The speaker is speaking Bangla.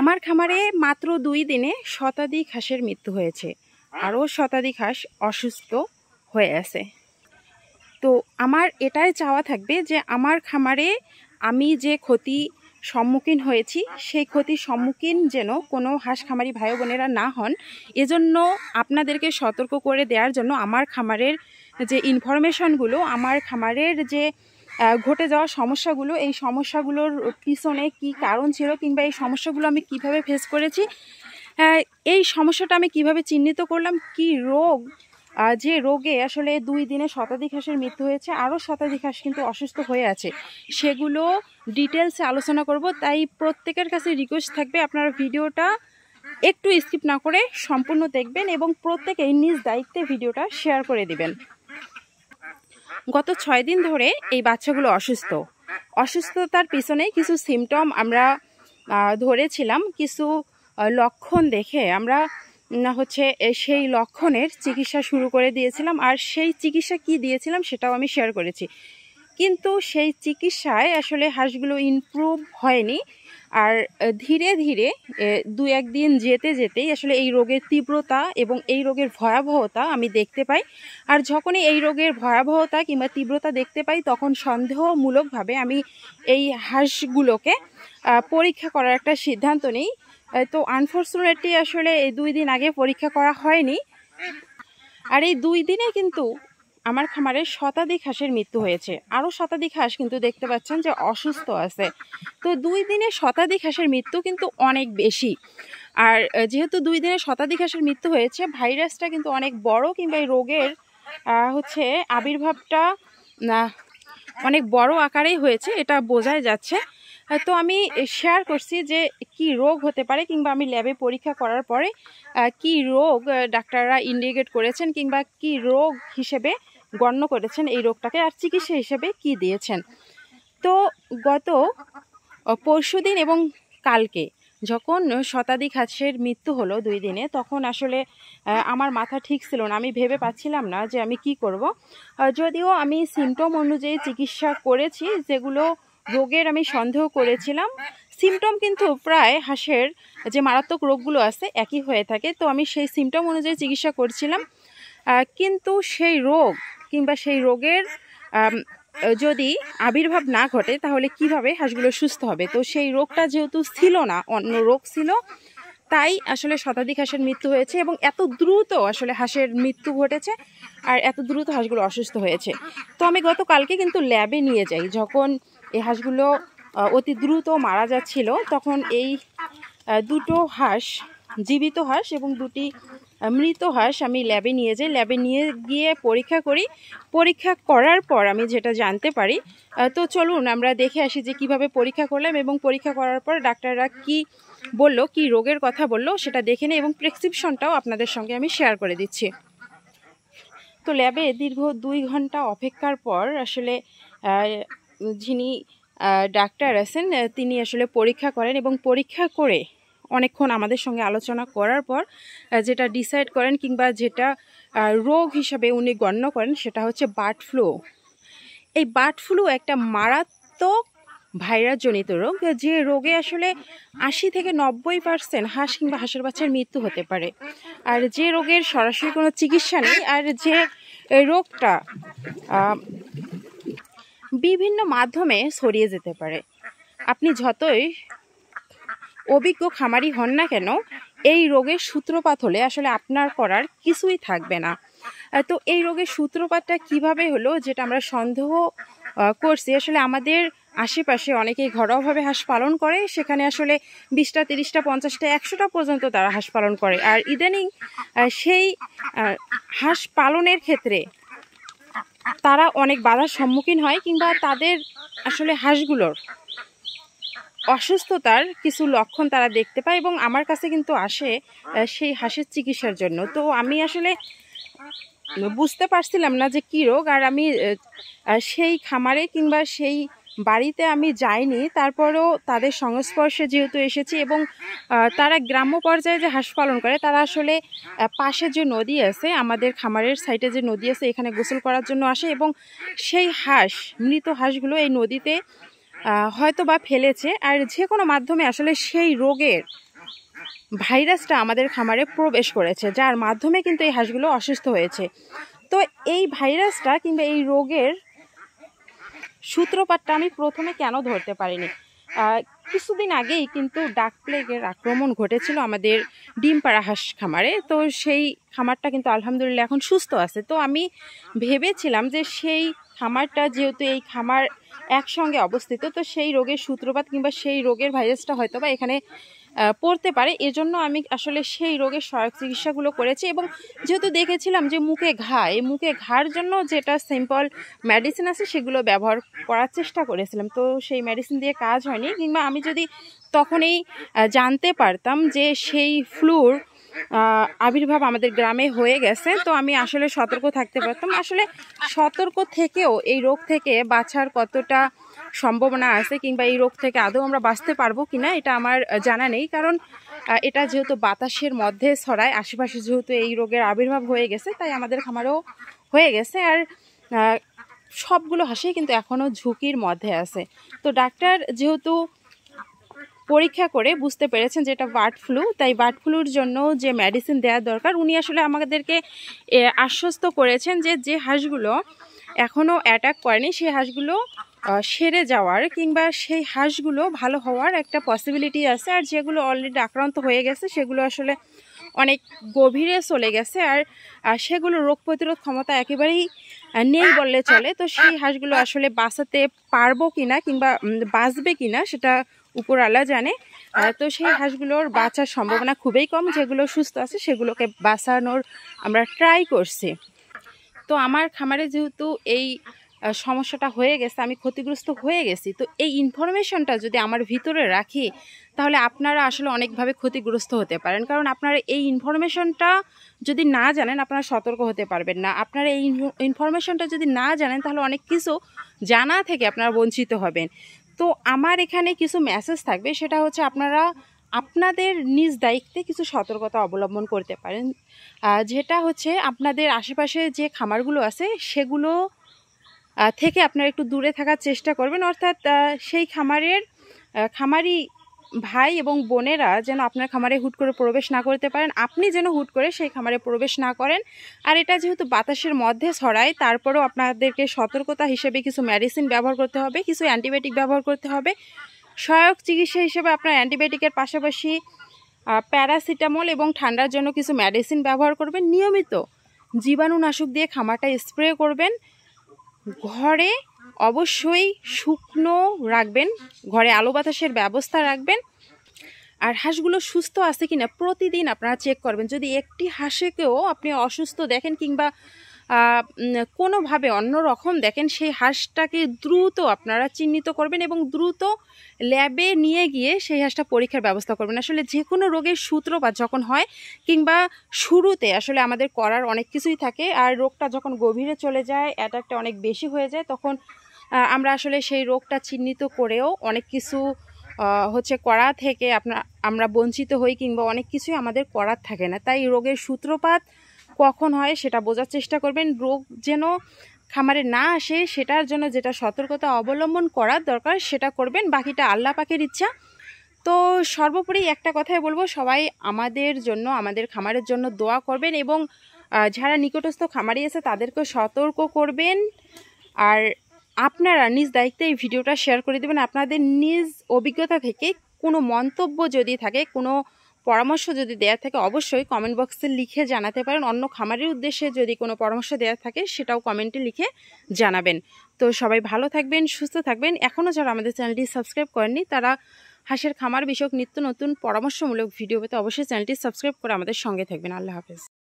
আমার খামারে মাত্র দুই দিনে শতাধিক হাঁসের মৃত্যু হয়েছে আরও শতাধিক হাঁস অসুস্থ হয়ে আছে তো আমার এটাই চাওয়া থাকবে যে আমার খামারে আমি যে ক্ষতি সম্মুখীন হয়েছি সেই ক্ষতির সম্মুখীন যেন কোনো হাঁস খামারি ভাই বোনেরা না হন এজন্য আপনাদেরকে সতর্ক করে দেওয়ার জন্য আমার খামারের যে ইনফরমেশনগুলো আমার খামারের যে ঘটে যাওয়া সমস্যাগুলো এই সমস্যাগুলোর পিছনে কি কারণ ছিল কিংবা এই সমস্যাগুলো আমি কিভাবে ফেস করেছি এই সমস্যাটা আমি কিভাবে চিহ্নিত করলাম কি রোগ যে রোগে আসলে দুই দিনে শতাধিক হাঁসের মৃত্যু হয়েছে আরও শতাধিক হাঁস কিন্তু অসুস্থ হয়ে আছে সেগুলো ডিটেলসে আলোচনা করব তাই প্রত্যেকের কাছে রিকোয়েস্ট থাকবে আপনার ভিডিওটা একটু স্কিপ না করে সম্পূর্ণ দেখবেন এবং প্রত্যেকেই নিজ দায়িত্বে ভিডিওটা শেয়ার করে দিবেন গত ছয় দিন ধরে এই বাচ্চাগুলো অসুস্থ অসুস্থতার পিছনে কিছু সিমটম আমরা ধরেছিলাম কিছু লক্ষণ দেখে আমরা হচ্ছে সেই লক্ষণের চিকিৎসা শুরু করে দিয়েছিলাম আর সেই চিকিৎসা কি দিয়েছিলাম সেটাও আমি শেয়ার করেছি কিন্তু সেই চিকিৎসায় আসলে হাঁসগুলো ইমপ্রুভ হয়নি আর ধীরে ধীরে দু একদিন যেতে যেতেই আসলে এই রোগের তীব্রতা এবং এই রোগের ভয়াবহতা আমি দেখতে পাই আর যখনই এই রোগের ভয়াবহতা কিংবা তীব্রতা দেখতে পাই তখন সন্দেহমূলকভাবে আমি এই হাঁসগুলোকে পরীক্ষা করার একটা সিদ্ধান্ত নিই তো আনফর্চুনেটলি আসলে এই দুই দিন আগে পরীক্ষা করা হয়নি আর এই দুই দিনে কিন্তু আমার খামারে শতাধিক হাঁসের মৃত্যু হয়েছে আরও শতাধিক হাঁস কিন্তু দেখতে পাচ্ছেন যে অসুস্থ আছে তো দুই দিনে শতাধিক হাঁসের মৃত্যু কিন্তু অনেক বেশি আর যেহেতু দুই দিনে শতাধিক হাঁসের মৃত্যু হয়েছে ভাইরাসটা কিন্তু অনেক বড় কিংবা এই রোগের হচ্ছে আবির্ভাবটা অনেক বড় আকারেই হয়েছে এটা বোঝাই যাচ্ছে তো আমি শেয়ার করছি যে কি রোগ হতে পারে কিংবা আমি ল্যাবে পরীক্ষা করার পরে কি রোগ ডাক্তাররা ইন্ডিকেট করেছেন কিংবা কি রোগ হিসেবে গণ্য করেছেন এই রোগটাকে আর চিকিৎসা হিসেবে কি দিয়েছেন তো গত পরশু দিন এবং কালকে যখন শতাধিক হাঁসের মৃত্যু হলো দুই দিনে তখন আসলে আমার মাথা ঠিক ছিল না আমি ভেবে পাচ্ছিলাম না যে আমি কি করব। যদিও আমি সিমটম অনুযায়ী চিকিৎসা করেছি যেগুলো রোগের আমি সন্দেহ করেছিলাম সিমটম কিন্তু প্রায় হাঁসের যে মারাত্মক রোগগুলো আছে একই হয়ে থাকে তো আমি সেই সিমটম অনুযায়ী চিকিৎসা করছিলাম কিন্তু সেই রোগ কিংবা সেই রোগের যদি আবির্ভাব না ঘটে তাহলে কিভাবে হাঁসগুলো সুস্থ হবে তো সেই রোগটা যেহেতু ছিল না অন্য রোগ ছিল তাই আসলে শতাধিক হাঁসের মৃত্যু হয়েছে এবং এত দ্রুত আসলে হাঁসের মৃত্যু ঘটেছে আর এত দ্রুত হাঁসগুলো অসুস্থ হয়েছে তো আমি গতকালকে কিন্তু ল্যাবে নিয়ে যাই যখন এই হাঁসগুলো অতি দ্রুত মারা যাচ্ছিল তখন এই দুটো হাঁস জীবিত হাঁস এবং দুটি মৃত হাঁস আমি ল্যাবে নিয়ে যাই ল্যাবে নিয়ে গিয়ে পরীক্ষা করি পরীক্ষা করার পর আমি যেটা জানতে পারি তো চলুন আমরা দেখে আসি যে কিভাবে পরীক্ষা করলাম এবং পরীক্ষা করার পর ডাক্তাররা কি বলল কি রোগের কথা বলল সেটা দেখে নেই এবং প্রেসক্রিপশনটাও আপনাদের সঙ্গে আমি শেয়ার করে দিচ্ছি তো ল্যাবে দীর্ঘ দুই ঘন্টা অপেক্ষার পর আসলে যিনি ডাক্তার আছেন তিনি আসলে পরীক্ষা করেন এবং পরীক্ষা করে অনেকক্ষণ আমাদের সঙ্গে আলোচনা করার পর যেটা ডিসাইড করেন কিংবা যেটা রোগ হিসাবে উনি গণ্য করেন সেটা হচ্ছে বার্ড ফ্লু এই বার্ড ফ্লু একটা মারাত্মক ভাইরাসজনিত রোগ যে রোগে আসলে আশি থেকে নব্বই পার্সেন্ট হাঁস কিংবা হাঁসের বাচ্চার মৃত্যু হতে পারে আর যে রোগের সরাসরি কোনো চিকিৎসা নেই আর যে রোগটা বিভিন্ন মাধ্যমে ছড়িয়ে যেতে পারে আপনি যতই অভিজ্ঞ খামারি হন না কেন এই রোগের সূত্রপাত হলে আসলে আপনার করার কিছুই থাকবে না তো এই রোগের সূত্রপাতটা কিভাবে হলো যেটা আমরা সন্দেহ করছি আসলে আমাদের আশেপাশে অনেকেই ঘরোয়াভাবে হাঁস পালন করে সেখানে আসলে বিশটা তিরিশটা পঞ্চাশটা একশোটা পর্যন্ত তারা হাঁস পালন করে আর ইদানিং সেই হাঁস পালনের ক্ষেত্রে তারা অনেক বাধার সম্মুখীন হয় কিংবা তাদের আসলে হাঁসগুলোর অসুস্থতার কিছু লক্ষণ তারা দেখতে পায় এবং আমার কাছে কিন্তু আসে সেই হাঁসের চিকিৎসার জন্য তো আমি আসলে বুঝতে পারছিলাম না যে কী রোগ আর আমি সেই খামারে কিংবা সেই বাড়িতে আমি যাইনি তারপরেও তাদের সংস্পর্শে যেহেতু এসেছি এবং তারা গ্রাম্য পর্যায়ে যে হাঁস পালন করে তারা আসলে পাশে যে নদী আছে আমাদের খামারের সাইডে যে নদী আছে এখানে গোসল করার জন্য আসে এবং সেই হাঁস মৃত হাঁসগুলো এই নদীতে হয়তো বা ফেলেছে আর যে কোনো মাধ্যমে আসলে সেই রোগের ভাইরাসটা আমাদের খামারে প্রবেশ করেছে যার মাধ্যমে কিন্তু এই হাঁসগুলো অসুস্থ হয়েছে তো এই ভাইরাসটা কিংবা এই রোগের সূত্রপাতটা আমি প্রথমে কেন ধরতে পারিনি কিছুদিন আগেই কিন্তু ডাক প্লেগের আক্রমণ ঘটেছিল আমাদের ডিমপাড়া হাঁস খামারে তো সেই খামারটা কিন্তু আলহামদুলিল্লাহ এখন সুস্থ আছে তো আমি ভেবেছিলাম যে সেই খামারটা যেহেতু এই খামার একসঙ্গে অবস্থিত তো সেই রোগের সূত্রপাত কিংবা সেই রোগের ভাইরাসটা হয়তো বা এখানে পড়তে পারে এজন্য আমি আসলে সেই রোগের সহায়ক চিকিৎসাগুলো করেছি এবং যেহেতু দেখেছিলাম যে মুখে ঘা এই মুখে ঘার জন্য যেটা সিম্পল মেডিসিন আছে সেগুলো ব্যবহার করার চেষ্টা করেছিলাম তো সেই মেডিসিন দিয়ে কাজ হয়নি কিংবা আমি যদি তখনই জানতে পারতাম যে সেই ফ্লুর আবির্ভাব আমাদের গ্রামে হয়ে গেছে তো আমি আসলে সতর্ক থাকতে পারতাম আসলে সতর্ক থেকেও এই রোগ থেকে বাঁচার কতটা সম্ভাবনা আছে কিংবা এই রোগ থেকে আদৌ আমরা বাঁচতে পারবো কিনা এটা আমার জানা নেই কারণ এটা যেহেতু বাতাসের মধ্যে ছড়ায় আশেপাশে যেহেতু এই রোগের আবির্ভাব হয়ে গেছে তাই আমাদের খামারেও হয়ে গেছে আর সবগুলো হাসি কিন্তু এখনও ঝুঁকির মধ্যে আছে তো ডাক্তার যেহেতু পরীক্ষা করে বুঝতে পেরেছেন যে এটা বার্ড ফ্লু তাই বার্ড ফ্লুর জন্য যে মেডিসিন দেওয়া দরকার উনি আসলে আমাদেরকে আশ্বস্ত করেছেন যে যে হাঁসগুলো এখনও অ্যাটাক করেনি সেই হাঁসগুলো সেরে যাওয়ার কিংবা সেই হাঁসগুলো ভালো হওয়ার একটা পসিবিলিটি আছে আর যেগুলো অলরেডি আক্রান্ত হয়ে গেছে সেগুলো আসলে অনেক গভীরে চলে গেছে আর সেগুলো রোগ প্রতিরোধ ক্ষমতা একেবারেই নেই বললে চলে তো সেই হাঁসগুলো আসলে বাঁচাতে পারবো কিনা কিংবা বাঁচবে কিনা সেটা উপর আলা জানে তো সেই হাঁসগুলোর বাঁচার সম্ভাবনা খুবই কম যেগুলো সুস্থ আছে সেগুলোকে বাঁচানোর আমরা ট্রাই করছি তো আমার খামারে যেহেতু এই সমস্যাটা হয়ে গেছে আমি ক্ষতিগ্রস্ত হয়ে গেছি তো এই ইনফরমেশনটা যদি আমার ভিতরে রাখি তাহলে আপনারা আসলে অনেকভাবে ক্ষতিগ্রস্ত হতে পারেন কারণ আপনারা এই ইনফরমেশনটা যদি না জানেন আপনারা সতর্ক হতে পারবেন না আপনারা এই ইনফরমেশনটা যদি না জানেন তাহলে অনেক কিছু জানা থেকে আপনারা বঞ্চিত হবেন তো আমার এখানে কিছু মেসেজ থাকবে সেটা হচ্ছে আপনারা আপনাদের নিজ দায়িত্বে কিছু সতর্কতা অবলম্বন করতে পারেন যেটা হচ্ছে আপনাদের আশেপাশে যে খামারগুলো আছে সেগুলো থেকে আপনারা একটু দূরে থাকার চেষ্টা করবেন অর্থাৎ সেই খামারের খামারি ভাই এবং বোনেরা যেন আপনার খামারে হুট করে প্রবেশ না করতে পারেন আপনি যেন হুট করে সেই খামারে প্রবেশ না করেন আর এটা যেহেতু বাতাসের মধ্যে ছড়ায় তারপরেও আপনাদেরকে সতর্কতা হিসেবে কিছু মেডিসিন ব্যবহার করতে হবে কিছু অ্যান্টিবায়োটিক ব্যবহার করতে হবে সহায়ক চিকিৎসা হিসেবে আপনার অ্যান্টিবায়োটিকের পাশাপাশি প্যারাসিটামল এবং ঠান্ডার জন্য কিছু মেডিসিন ব্যবহার করবেন নিয়মিত জীবাণুনাশক দিয়ে খামারটা স্প্রে করবেন ঘরে অবশ্যই শুকনো রাখবেন ঘরে আলো বাতাসের ব্যবস্থা রাখবেন আর হাঁসগুলো সুস্থ আছে কিনা প্রতিদিন আপনারা চেক করবেন যদি একটি হাঁসেকেও আপনি অসুস্থ দেখেন কিংবা কোনোভাবে অন্য রকম দেখেন সেই হাঁসটাকে দ্রুত আপনারা চিহ্নিত করবেন এবং দ্রুত ল্যাবে নিয়ে গিয়ে সেই হাঁসটা পরীক্ষার ব্যবস্থা করবেন আসলে যে কোনো রোগের সূত্রপাত যখন হয় কিংবা শুরুতে আসলে আমাদের করার অনেক কিছুই থাকে আর রোগটা যখন গভীরে চলে যায় অ্যাটাকটা অনেক বেশি হয়ে যায় তখন আমরা আসলে সেই রোগটা চিহ্নিত করেও অনেক কিছু হচ্ছে করা থেকে আপনার আমরা বঞ্চিত হই কিংবা অনেক কিছুই আমাদের করার থাকে না তাই রোগের সূত্রপাত কখন হয় সেটা বোঝার চেষ্টা করবেন রোগ যেন খামারে না আসে সেটার জন্য যেটা সতর্কতা অবলম্বন করার দরকার সেটা করবেন বাকিটা আল্লাহ পাখির ইচ্ছা তো সর্বোপরি একটা কথাই বলবো সবাই আমাদের জন্য আমাদের খামারের জন্য দোয়া করবেন এবং যারা নিকটস্থ খামারি আছে তাদেরকে সতর্ক করবেন আর আপনারা নিজ দায়িত্বে এই ভিডিওটা শেয়ার করে দেবেন আপনাদের নিজ অভিজ্ঞতা থেকে কোনো মন্তব্য যদি থাকে কোনো পরামর্শ যদি দেওয়া থাকে অবশ্যই কমেন্ট বক্সে লিখে জানাতে পারেন অন্য খামারের উদ্দেশ্যে যদি কোনো পরামর্শ দেওয়া থাকে সেটাও কমেন্টে লিখে জানাবেন তো সবাই ভালো থাকবেন সুস্থ থাকবেন এখনও যারা আমাদের চ্যানেলটি সাবস্ক্রাইব করেননি তারা হাঁসের খামার বিষয়ক নিত্য নতুন পরামর্শমূলক ভিডিও পেতে অবশ্যই চ্যানেলটি সাবস্ক্রাইব করে আমাদের সঙ্গে থাকবেন আল্লাহ হাফেজ